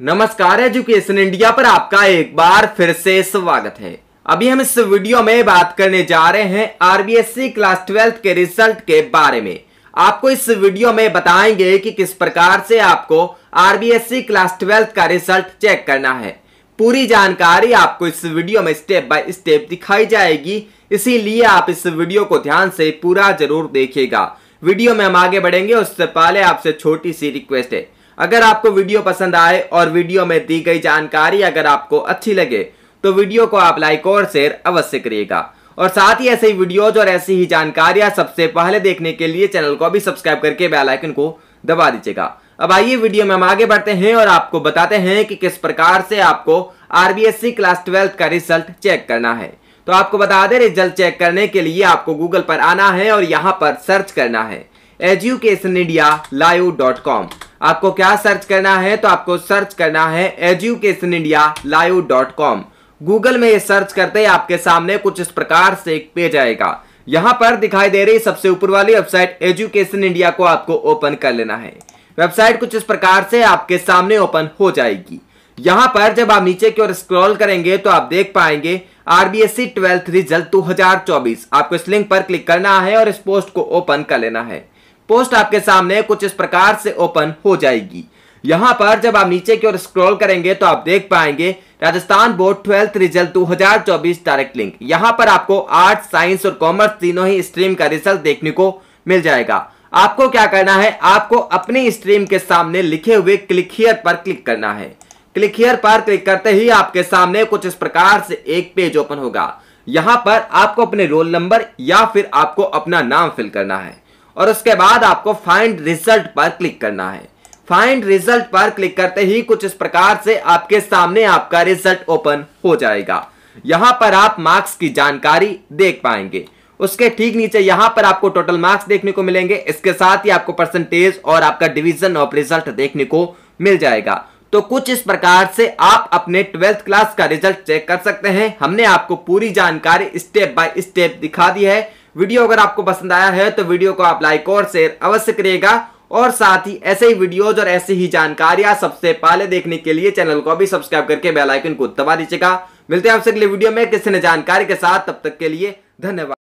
नमस्कार education India पर आपका एक बार फिर से स्वागत है अभी हम इस वीडियो में बात करने जा रहे हैं आरबीएससी क्लास ट्वेल्थ के रिजल्ट के बारे में आपको इस वीडियो में बताएंगे कि किस प्रकार से आपको आरबीएससी क्लास ट्वेल्थ का रिजल्ट चेक करना है पूरी जानकारी आपको इस वीडियो में स्टेप बाय स्टेप दिखाई जाएगी इसीलिए आप इस वीडियो को ध्यान से पूरा जरूर देखिएगा वीडियो में हम आगे बढ़ेंगे उससे पहले आपसे छोटी सी रिक्वेस्ट है अगर आपको वीडियो पसंद आए और वीडियो में दी गई जानकारी अगर आपको अच्छी लगे तो वीडियो को आप लाइक और शेयर अवश्य करिएगा और साथ ही ऐसे ही वीडियोज और ऐसी ही जानकारियां सबसे पहले देखने के लिए चैनल को भी सब्सक्राइब करके बेलाइकन को दबा दीजिएगा अब आइए वीडियो में हम आगे बढ़ते हैं और आपको बताते हैं कि किस प्रकार से आपको आरबीएससी क्लास ट्वेल्थ का रिजल्ट चेक करना है तो आपको बता दें रिजल्ट चेक करने के लिए आपको गूगल पर आना है और यहाँ पर सर्च करना है education India live dot com आपको क्या सर्च करना है तो आपको सर्च करना है education India live dot com Google में ये सर्च करते ही आपके सामने कुछ इस प्रकार से एक पेज आएगा यहां पर दिखाई दे रही सबसे ऊपर वाली वेबसाइट एजुकेशन इंडिया को आपको ओपन कर लेना है वेबसाइट कुछ इस प्रकार से आपके सामने ओपन हो जाएगी यहां पर जब आप नीचे की ओर स्क्रॉल करेंगे तो आप देख पाएंगे आरबीएससी ट्वेल्थ रिजल्ट 2024 आपको इस लिंक पर क्लिक करना है और इस पोस्ट को ओपन कर लेना है पोस्ट आपके सामने कुछ इस प्रकार से ओपन हो जाएगी यहां पर जब आप नीचे की ओर स्क्रॉल करेंगे तो आप देख पाएंगे Rajasthan board twelfth result 2024 direct link यहां पर आपको आर्ट्स साइंस और कॉमर्स तीनों ही स्ट्रीम का रिजल्ट देखने को मिल जाएगा आपको क्या करना है आपको अपनी स्ट्रीम के सामने लिखे हुए क्लिक हियर पर क्लिक करना है क्लिक हियर पर क्लिक करते ही आपके सामने कुछ इस प्रकार से एक पेज ओपन होगा यहां पर आपको अपने रोल नंबर या फिर आपको अपना नाम फिल करना है और उसके बाद आपको फाइंड रिजल्ट पर क्लिक करना है फाइंड रिजल्ट पर क्लिक करते ही कुछ इस प्रकार से आपके सामने आपका रिजल्ट ओपन हो जाएगा यहां पर आप मार्क्स की जानकारी देख पाएंगे उसके ठीक नीचे यहां पर आपको टोटल मार्क्स देखने को मिलेंगे इसके साथ ही आपको परसेंटेज और आपका डिवीजन ऑफ रिजल्ट देखने को मिल जाएगा तो कुछ इस प्रकार से आप अपने ट्वेल्थ क्लास का रिजल्ट चेक कर सकते हैं हमने आपको पूरी जानकारी स्टेप बाय स्टेप दिखा दी है वीडियो अगर आपको पसंद आया है तो वीडियो को आप लाइक और शेयर अवश्य करिएगा और साथ ही ऐसे ही वीडियोज और ऐसी ही जानकारियां सबसे पहले देखने के लिए चैनल को भी सब्सक्राइब करके बेलाइकन को दबा दीजिएगा मिलते हैं आपसे अगले वीडियो में किसी ने जानकारी के साथ तब तक के लिए धन्यवाद